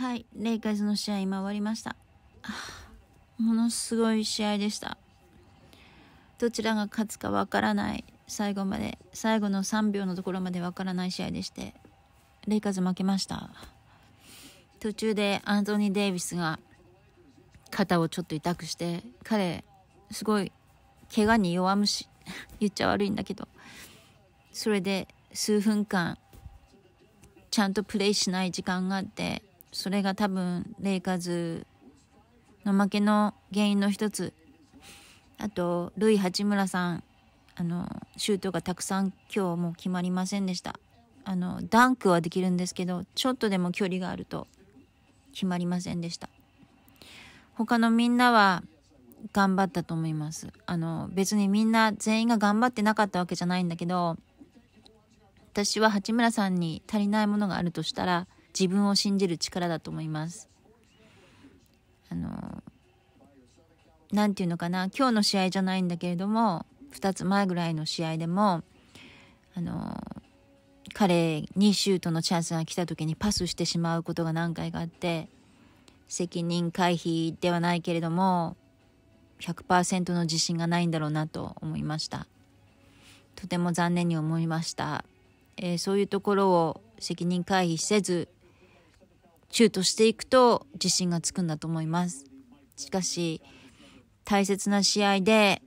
はい、レイカーズの試合今終わりました。ものすごい試合でした。どちらが勝つかわからない、最後まで、最後の3秒のところまでわからない試合でして、レイカーズ負けました。途中でアントニー・デイビスが肩をちょっと痛くして、彼、すごい、怪我に弱虫、言っちゃ悪いんだけど、それで数分間、ちゃんとプレイしない時間があって、それが多分レイカーズの負けの原因の一つあとルイ八村さんあのシュートがたくさん今日も決まりませんでしたあのダンクはできるんですけどちょっとでも距離があると決まりませんでした他のみんなは頑張ったと思いますあの別にみんな全員が頑張ってなかったわけじゃないんだけど私は八村さんに足りないものがあるとしたら自分を信じる力だと思います。あの、なんていうのかな、今日の試合じゃないんだけれども、2つ前ぐらいの試合でも、あの、彼にシュートのチャンスが来た時にパスしてしまうことが何回かあって、責任回避ではないけれども、100%の自信がないんだろうなと思いました。とても残念に思いました。えー、そういうところを責任回避せずシュートしていくと自信がつくんだと思います。しかし、大切な試合で、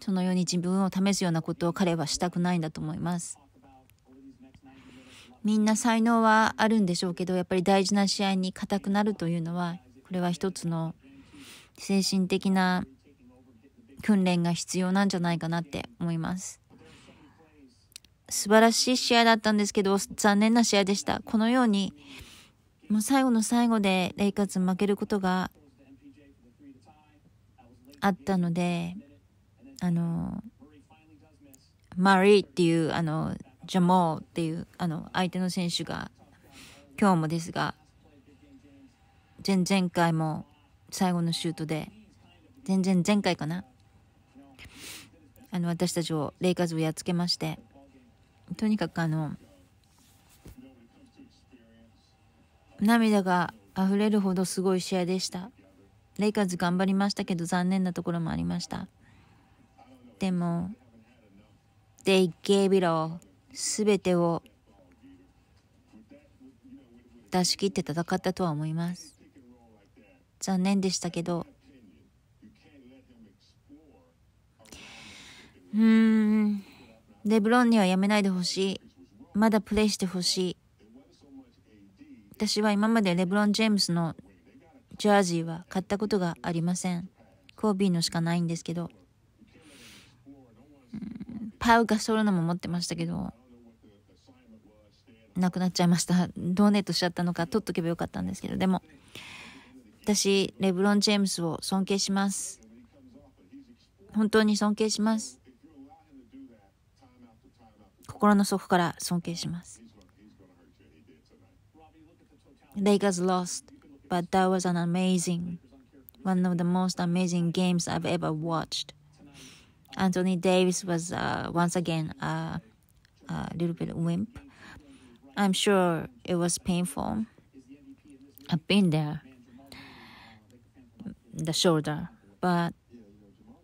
そのように自分を試すようなことを彼はしたくないんだと思います。みんな才能はあるんでしょうけど、やっぱり大事な試合に硬くなるというのは、これは一つの精神的な訓練が必要なんじゃないかなって思います。素晴らしい試合だったんですけど、残念な試合でした。このように、もう最後の最後でレイカーズ負けることがあったので、あの、マリーっていう、あの、ジャモーっていう、あの、相手の選手が、今日もですが、前々回も最後のシュートで、全然前回かな。あの、私たちを、レイカーズをやっつけまして、とにかくあの、涙が溢れるほどすごい試合でした。レイカーズ頑張りましたけど残念なところもありました。でも、They gave it all 全てを出し切って戦ったとは思います。残念でしたけど、うーん、レブロンにはやめないでほしい。まだプレイしてほしい。私は今までレブロン・ジェームスのジャージーは買ったことがありません。コービーのしかないんですけど。パウガソロのも持ってましたけど、なくなっちゃいました。ドーネとトしちゃったのか、取っとけばよかったんですけど、でも、私、レブロン・ジェームスを尊敬します。本当に尊敬します。心の底から尊敬します。They got lost, but that was an amazing, one of the most amazing games I've ever watched. Anthony Davis was uh, once again a little bit wimp. I'm sure it was painful. I've been there, the shoulder, but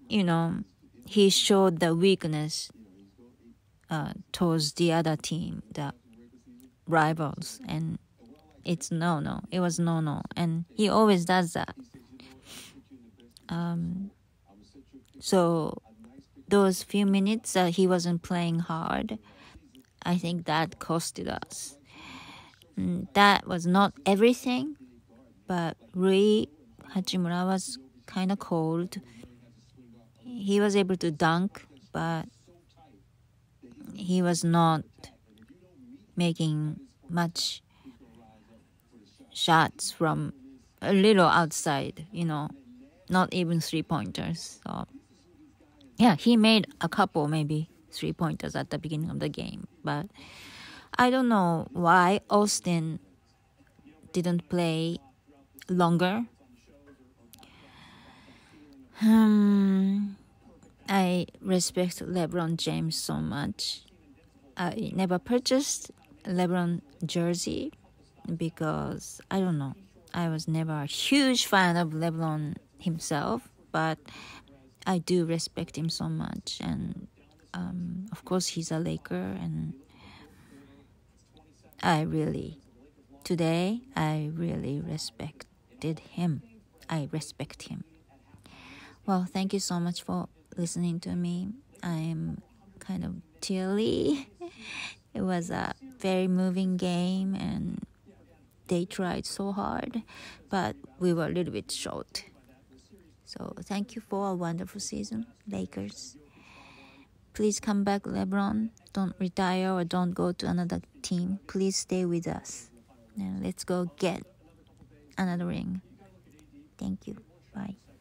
you know, he showed the weakness uh, towards the other team, the rivals, and it's no no it was no no and he always does that um, so those few minutes that he wasn't playing hard i think that costed us and mm, that was not everything but rui hachimura was kind of cold he was able to dunk but he was not making much shots from a little outside, you know, not even three pointers. So, yeah, he made a couple, maybe three pointers at the beginning of the game, but I don't know why Austin didn't play longer. Um, I respect LeBron James so much. I never purchased LeBron jersey because I don't know. I was never a huge fan of LeBron himself, but I do respect him so much. And um, of course, he's a Laker, and I really, today, I really respected him. I respect him. Well, thank you so much for listening to me. I'm kind of teary. it was a very moving game and they tried so hard, but we were a little bit short. So thank you for a wonderful season, Lakers. Please come back, LeBron. Don't retire or don't go to another team. Please stay with us. And let's go get another ring. Thank you. Bye.